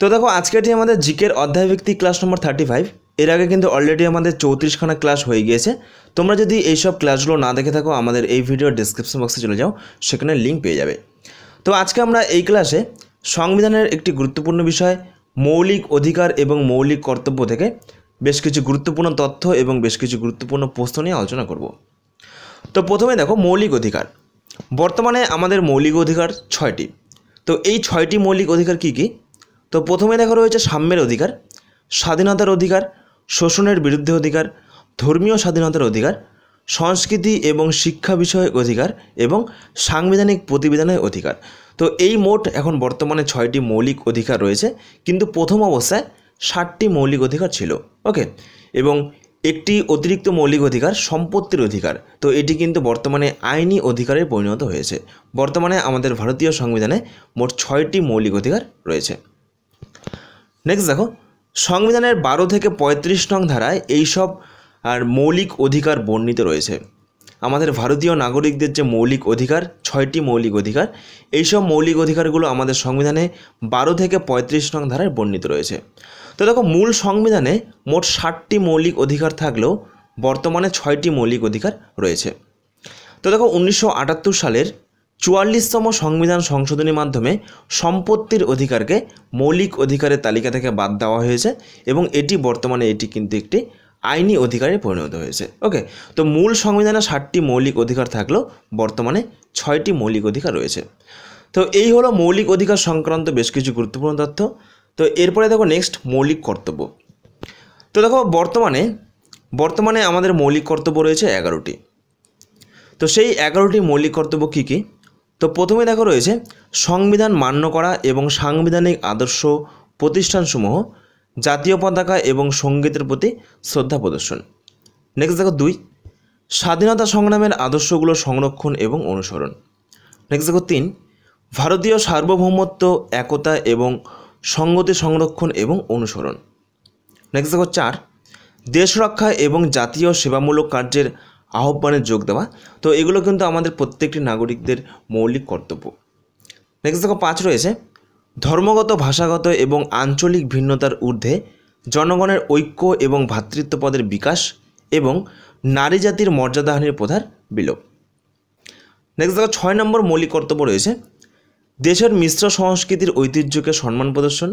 তো দেখো এটি আমাদের জিকের অধ্যায়ভিত্তিক ক্লাস নম্বর থার্টি ফাইভ এর আগে কিন্তু অলরেডি আমাদের চৌত্রিশখানা ক্লাস হয়ে গিয়েছে তোমরা যদি এইসব ক্লাসগুলো না দেখে থাকো আমাদের এই ভিডিও ডিসক্রিপশন বক্সে চলে যাও সেখানে লিঙ্ক পেয়ে যাবে তো আজকে আমরা এই ক্লাসে সংবিধানের একটি গুরুত্বপূর্ণ বিষয় মৌলিক অধিকার এবং মৌলিক কর্তব্য থেকে বেশ কিছু গুরুত্বপূর্ণ তথ্য এবং বেশ কিছু গুরুত্বপূর্ণ প্রশ্ন নিয়ে আলোচনা করব তো প্রথমে দেখো মৌলিক অধিকার বর্তমানে আমাদের মৌলিক অধিকার ছয়টি তো এই ছয়টি মৌলিক অধিকার কি কী তো প্রথমে দেখা রয়েছে সাম্যের অধিকার স্বাধীনতার অধিকার শোষণের বিরুদ্ধে অধিকার ধর্মীয় স্বাধীনতার অধিকার সংস্কৃতি এবং শিক্ষা বিষয়ক অধিকার এবং সাংবিধানিক প্রতিবেদনের অধিকার তো এই মোট এখন বর্তমানে ছয়টি মৌলিক অধিকার রয়েছে কিন্তু প্রথম অবস্থায় ষাটটি মৌলিক অধিকার ছিল ওকে এবং একটি অতিরিক্ত মৌলিক অধিকার সম্পত্তির অধিকার তো এটি কিন্তু বর্তমানে আইনি অধিকারে পরিণত হয়েছে বর্তমানে আমাদের ভারতীয় সংবিধানে মোট ছয়টি মৌলিক অধিকার রয়েছে নেক্সট দেখো সংবিধানের বারো থেকে পঁয়ত্রিশ নং ধারায় এইসব আর মৌলিক অধিকার বর্ণিত রয়েছে আমাদের ভারতীয় নাগরিকদের যে মৌলিক অধিকার ছয়টি মৌলিক অধিকার এইসব মৌলিক অধিকারগুলো আমাদের সংবিধানে বারো থেকে পঁয়ত্রিশ নং ধারায় বর্ণিত রয়েছে তো দেখো মূল সংবিধানে মোট ষাটটি মৌলিক অধিকার থাকলেও বর্তমানে ছয়টি মৌলিক অধিকার রয়েছে তো দেখো উনিশশো সালের চুয়াল্লিশতম সংবিধান সংশোধনীর মাধ্যমে সম্পত্তির অধিকারকে মৌলিক অধিকারের তালিকা থেকে বাদ দেওয়া হয়েছে এবং এটি বর্তমানে এটি কিন্তু একটি আইনি অধিকারে পরিণত হয়েছে ওকে তো মূল সংবিধানে ষাটটি মৌলিক অধিকার থাকলেও বর্তমানে ছয়টি মৌলিক অধিকার রয়েছে তো এই হলো মৌলিক অধিকার সংক্রান্ত বেশ কিছু গুরুত্বপূর্ণ তথ্য তো এরপরে দেখো নেক্সট মৌলিক কর্তব্য তো দেখো বর্তমানে বর্তমানে আমাদের মৌলিক কর্তব্য রয়েছে এগারোটি তো সেই এগারোটি মৌলিক কর্তব্য কী কী তো প্রথমে দেখো রয়েছে সংবিধান মান্য করা এবং সাংবিধানিক আদর্শ প্রতিষ্ঠানসমূহ জাতীয় পতাকা এবং সঙ্গীতের প্রতি শ্রদ্ধা প্রদর্শন নেক্সট দেখো দুই স্বাধীনতা সংগ্রামের আদর্শগুলো সংরক্ষণ এবং অনুসরণ নেক্সট দেখো তিন ভারতীয় সার্বভৌমত্ব একতা এবং সঙ্গতি সংরক্ষণ এবং অনুসরণ নেক্সট দেখো চার দেশ রক্ষা এবং জাতীয় সেবামূলক কার্যের আহ্বানে যোগ দেওয়া তো এগুলো কিন্তু আমাদের প্রত্যেকটি নাগরিকদের মৌলিক কর্তব্য নেক্সট দেখো পাঁচ রয়েছে ধর্মগত ভাষাগত এবং আঞ্চলিক ভিন্নতার ঊর্ধ্বে জনগণের ঐক্য এবং পদের বিকাশ এবং নারী জাতির মর্যাদাহানির প্রধান বিলোপ নেক্সট দেখো ছয় নম্বর মৌলিক কর্তব্য রয়েছে দেশের মিশ্র সংস্কৃতির ঐতিহ্যকে সম্মান প্রদর্শন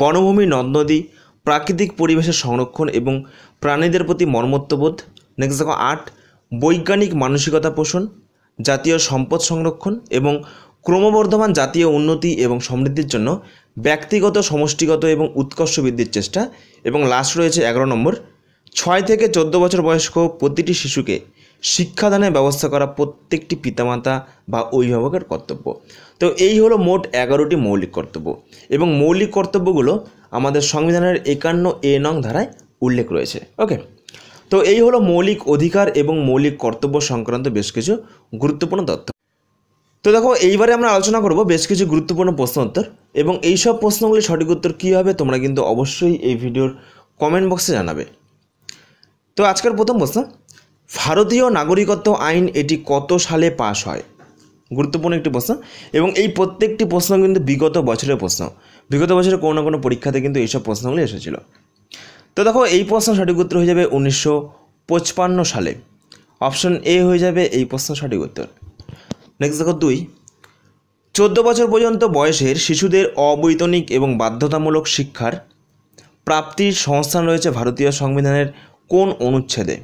বনভূমি নদ নদী প্রাকৃতিক পরিবেশের সংরক্ষণ এবং প্রাণীদের প্রতি মর্মত্ববোধ নেক্সট দেখো আট বৈজ্ঞানিক মানসিকতা পোষণ জাতীয় সম্পদ সংরক্ষণ এবং ক্রমবর্ধমান জাতীয় উন্নতি এবং সমৃদ্ধির জন্য ব্যক্তিগত সমষ্টিগত এবং উৎকর্ষ বৃদ্ধির চেষ্টা এবং লাস্ট রয়েছে এগারো নম্বর ছয় থেকে চোদ্দ বছর বয়স্ক প্রতিটি শিশুকে শিক্ষাদানের ব্যবস্থা করা প্রত্যেকটি পিতামাতা বা অভিভাবকের কর্তব্য তো এই হলো মোট এগারোটি মৌলিক কর্তব্য এবং মৌলিক কর্তব্যগুলো আমাদের সংবিধানের একান্ন এ নং ধারায় উল্লেখ রয়েছে ওকে তো এই হলো মৌলিক অধিকার এবং মৌলিক কর্তব্য সংক্রান্ত বেশ কিছু গুরুত্বপূর্ণ তথ্য তো দেখো এইবারে আমরা আলোচনা করব বেশ কিছু গুরুত্বপূর্ণ প্রশ্ন উত্তর এবং এইসব প্রশ্নগুলি সঠিক উত্তর কী হবে তোমরা কিন্তু অবশ্যই এই ভিডিওর কমেন্ট বক্সে জানাবে তো আজকের প্রথম প্রশ্ন ভারতীয় নাগরিকত্ব আইন এটি কত সালে পাশ হয় গুরুত্বপূর্ণ একটি প্রশ্ন এবং এই প্রত্যেকটি প্রশ্ন কিন্তু বিগত বছরের প্রশ্ন বিগত বছরের কোনো না কোনো পরীক্ষাতে কিন্তু এইসব প্রশ্নগুলি এসেছিলো তো দেখো এই প্রশ্ন সঠিক উত্তর হয়ে যাবে উনিশশো সালে অপশন এ হয়ে যাবে এই প্রশ্ন সঠিক উত্তর নেক্সট দেখো দুই চোদ্দ বছর পর্যন্ত বয়সের শিশুদের অবৈতনিক এবং বাধ্যতামূলক শিক্ষার প্রাপ্তির সংস্থান রয়েছে ভারতীয় সংবিধানের কোন অনুচ্ছেদে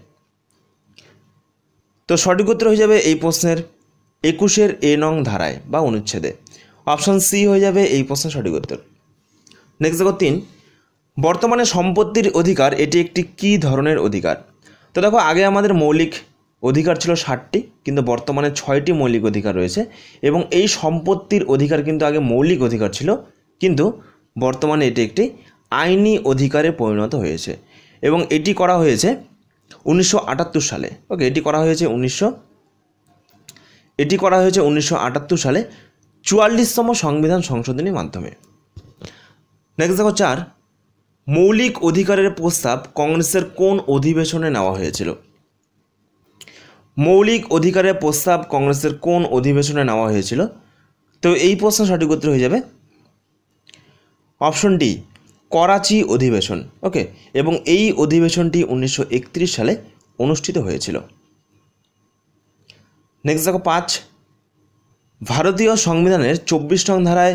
তো সঠিক উত্তর হয়ে যাবে এই প্রশ্নের একুশের এ নং ধারায় বা অনুচ্ছেদে অপশন সি হয়ে যাবে এই প্রশ্নের সঠিক উত্তর নেক্সট দেখো তিন বর্তমানে সম্পত্তির অধিকার এটি একটি কী ধরনের অধিকার তো দেখো আগে আমাদের মৌলিক অধিকার ছিল ষাটটি কিন্তু বর্তমানে ছয়টি মৌলিক অধিকার রয়েছে এবং এই সম্পত্তির অধিকার কিন্তু আগে মৌলিক অধিকার ছিল কিন্তু বর্তমানে এটি একটি আইনি অধিকারে পরিণত হয়েছে এবং এটি করা হয়েছে উনিশশো সালে ওকে এটি করা হয়েছে উনিশশো এটি করা হয়েছে উনিশশো সালে চুয়াল্লিশতম সংবিধান সংশোধনীর মাধ্যমে নেক্সট দেখো চার মৌলিক অধিকারের প্রস্তাব কংগ্রেসের কোন অধিবেশনে নেওয়া হয়েছিল মৌলিক অধিকারের প্রস্তাব কংগ্রেসের কোন অধিবেশনে নেওয়া হয়েছিল তো এই প্রশ্ন সঠিক উত্তর হয়ে যাবে অপশন ডি করাচি অধিবেশন ওকে এবং এই অধিবেশনটি উনিশশো সালে অনুষ্ঠিত হয়েছিল নেক্সট দেখো পাঁচ ভারতীয় সংবিধানের চব্বিশ নং ধারায়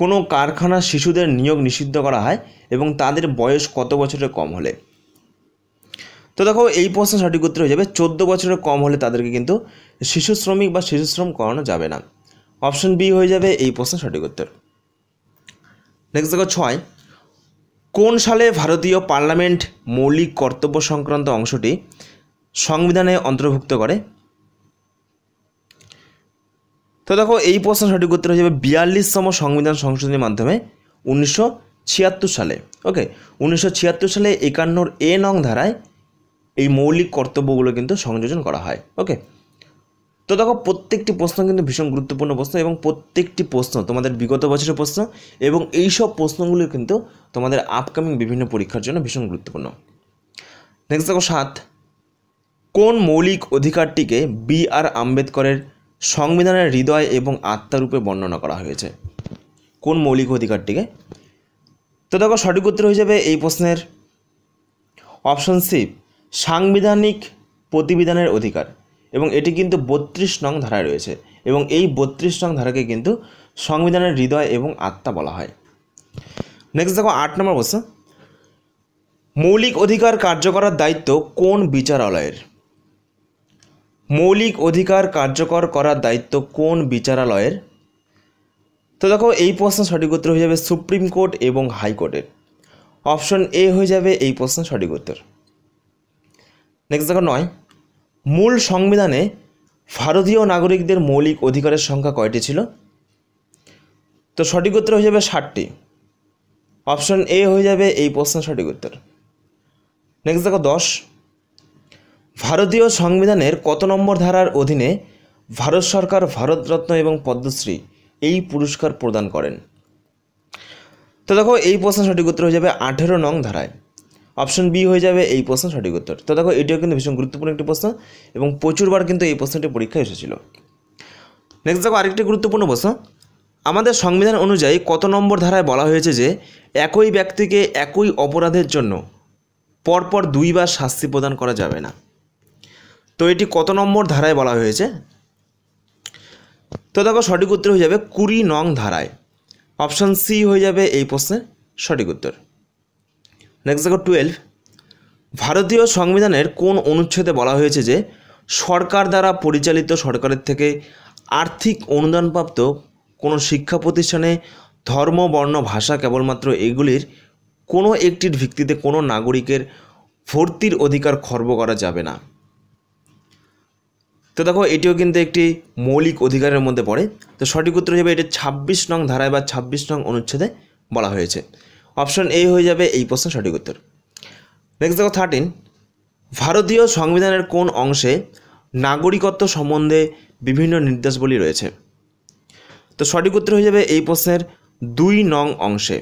কোনো কারখানা শিশুদের নিয়োগ নিষিদ্ধ করা হয় এবং তাদের বয়স কত বছরের কম হলে তো দেখো এই প্রশ্ন সঠিক উত্তর হয়ে যাবে চোদ্দ বছরের কম হলে তাদেরকে কিন্তু শিশু শ্রমিক বা শিশু শ্রম করানো যাবে না অপশন বি হয়ে যাবে এই প্রশ্ন সঠিক উত্তর নেক্সট দেখো ছয় কোন সালে ভারতীয় পার্লামেন্ট মৌলিক কর্তব্য সংক্রান্ত অংশটি সংবিধানে অন্তর্ভুক্ত করে তো দেখো এই প্রশ্ন সঠিক উত্তর হয়ে যাবে বিয়াল্লিশতম সংবিধান সংশোধনের মাধ্যমে উনিশশো ছিয়াত্তর সালে ওকে উনিশশো ছিয়াত্তর সালে একান্নর এ নং ধারায় এই মৌলিক কর্তব্যগুলো কিন্তু সংযোজন করা হয় ওকে তো দেখো প্রত্যেকটি প্রশ্ন কিন্তু ভীষণ গুরুত্বপূর্ণ প্রশ্ন এবং প্রত্যেকটি প্রশ্ন তোমাদের বিগত বছরের প্রশ্ন এবং এই সব প্রশ্নগুলো কিন্তু তোমাদের আপকামিং বিভিন্ন পরীক্ষার জন্য ভীষণ গুরুত্বপূর্ণ নেক্সট দেখো সাত কোন মৌলিক অধিকারটিকে বি আর আম্বেদকরের সংবিধানের হৃদয় এবং আত্মারূপে বর্ণনা করা হয়েছে কোন মৌলিক অধিকারটিকে তো দেখো সঠিক উত্তর হয়ে যাবে এই প্রশ্নের অপশন সি সাংবিধানিক প্রতিবিধানের অধিকার এবং এটি কিন্তু বত্রিশ নং ধারায় রয়েছে এবং এই বত্রিশ নং ধারাকে কিন্তু সংবিধানের হৃদয় এবং আত্মা বলা হয় নেক্সট দেখো আট নম্বর প্রশ্ন মৌলিক অধিকার কার্যকরার দায়িত্ব কোন বিচারালয়ের মৌলিক অধিকার কার্যকর করার দায়িত্ব কোন বিচারালয়ের তো দেখো এই প্রশ্ন সঠিক উত্তর হয়ে যাবে সুপ্রিম কোর্ট এবং হাইকোর্টের অপশন এ হয়ে যাবে এই প্রশ্ন সঠিক উত্তর নেক্সট দেখো নয় মূল সংবিধানে ভারতীয় নাগরিকদের মৌলিক অধিকারের সংখ্যা কয়টি ছিল তো সঠিক উত্তর হয়ে যাবে ষাটটি অপশন এ হয়ে যাবে এই প্রশ্ন সঠিক উত্তর নেক্সট দেখো দশ ভারতীয় সংবিধানের কত নম্বর ধারার অধীনে ভারত সরকার ভারতরত্ন এবং পদ্মশ্রী এই পুরস্কার প্রদান করেন তো দেখো এই প্রশ্ন সঠিক উত্তর হয়ে যাবে আঠেরো নং ধারায় অপশন বি হয়ে যাবে এই প্রশ্ন সঠিক উত্তর তো দেখো এটিও কিন্তু ভীষণ গুরুত্বপূর্ণ একটি প্রশ্ন এবং প্রচুরবার কিন্তু এই প্রশ্নটি পরীক্ষায় এসেছিল নেক্সট দেখো আরেকটি গুরুত্বপূর্ণ প্রশ্ন আমাদের সংবিধান অনুযায়ী কত নম্বর ধারায় বলা হয়েছে যে একই ব্যক্তিকে একই অপরাধের জন্য পরপর দুইবার শাস্তি প্রদান করা যাবে না তো এটি কত নম্বর ধারায় বলা হয়েছে তো দেখো সঠিক উত্তর হয়ে যাবে কুড়ি নং ধারায় অপশান সি হয়ে যাবে এই প্রশ্নের সঠিক উত্তর নেক্সট দেখো টুয়েলভ ভারতীয় সংবিধানের কোন অনুচ্ছেদে বলা হয়েছে যে সরকার দ্বারা পরিচালিত সরকারের থেকে আর্থিক অনুদানপ্রাপ্ত কোনো শিক্ষা প্রতিষ্ঠানে ধর্ম বর্ণ ভাষা কেবলমাত্র এগুলির কোনো একটির ভিত্তিতে কোনো নাগরিকের ভর্তির অধিকার খর্ব করা যাবে না তো দেখো এটিও কিন্তু একটি মৌলিক অধিকারের মধ্যে পড়ে তো সঠিক উত্তর হিসেবে এটি ছাব্বিশ নং ধারায় বা ছাব্বিশ নং অনুচ্ছেদে বলা হয়েছে অপশন এ হয়ে যাবে এই প্রশ্ন সঠিক উত্তর নেক্সট দেখো থার্টিন ভারতীয় সংবিধানের কোন অংশে নাগরিকত্ব সম্বন্ধে বিভিন্ন নির্দেশাবলী রয়েছে তো সঠিক উত্তর হয়ে যাবে এই প্রশ্নের দুই নং অংশে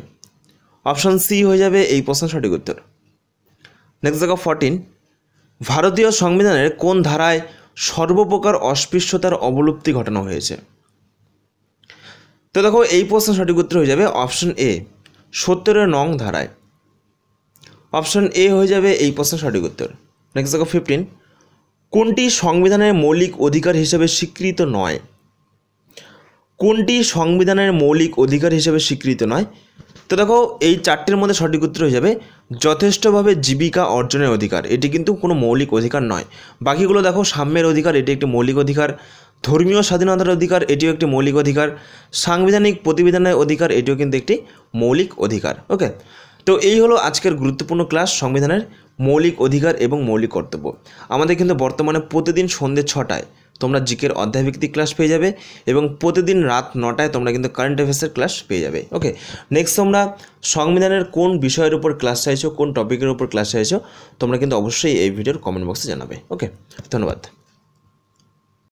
অপশন সি হয়ে যাবে এই প্রশ্নের সঠিক উত্তর নেক্সট দেখো ফর্টিন ভারতীয় সংবিধানের কোন ধারায় সর্বপ্রকার অস্পৃশ্যতার অবলুপ্তি ঘটানো হয়েছে তো দেখো এই প্রশ্ন সঠিক উত্তর হয়ে যাবে অপশন এ সত্তরের নং ধারায় অপশন এ হয়ে যাবে এই প্রশ্ন সঠিক উত্তর নেক্সট দেখো ফিফটিন কোনটি সংবিধানের মৌলিক অধিকার হিসেবে স্বীকৃত নয় কোনটি সংবিধানের মৌলিক অধিকার হিসেবে স্বীকৃত নয় তো দেখো এই চারটির মধ্যে সঠিক উত্তর হয়ে যাবে যথেষ্টভাবে জীবিকা অর্জনের অধিকার এটি কিন্তু কোনো মৌলিক অধিকার নয় বাকিগুলো দেখো সাম্যের অধিকার এটি একটি মৌলিক অধিকার ধর্মীয় স্বাধীনতার অধিকার এটিও একটি মৌলিক অধিকার সাংবিধানিক প্রতিবিধানের অধিকার এটিও কিন্তু একটি মৌলিক অধিকার ওকে তো এই হলো আজকের গুরুত্বপূর্ণ ক্লাস সংবিধানের মৌলিক অধিকার এবং মৌলিক কর্তব্য আমাদের কিন্তু বর্তমানে প্রতিদিন সন্ধ্যে ছটায় তোমরা জিকের অধ্যায়ভিত্তিক ক্লাস পেয়ে যাবে এবং প্রতিদিন রাত নটায় তোমরা কিন্তু কারেন্ট অ্যাফেয়ার্সের ক্লাস পেয়ে যাবে ওকে নেক্সট তোমরা সংবিধানের কোন বিষয়ের উপর ক্লাস চাইছো কোন টপিকের উপর ক্লাস চাইছো তোমরা কিন্তু অবশ্যই এই ভিডিওর কমেন্ট বক্সে জানাবে ওকে ধন্যবাদ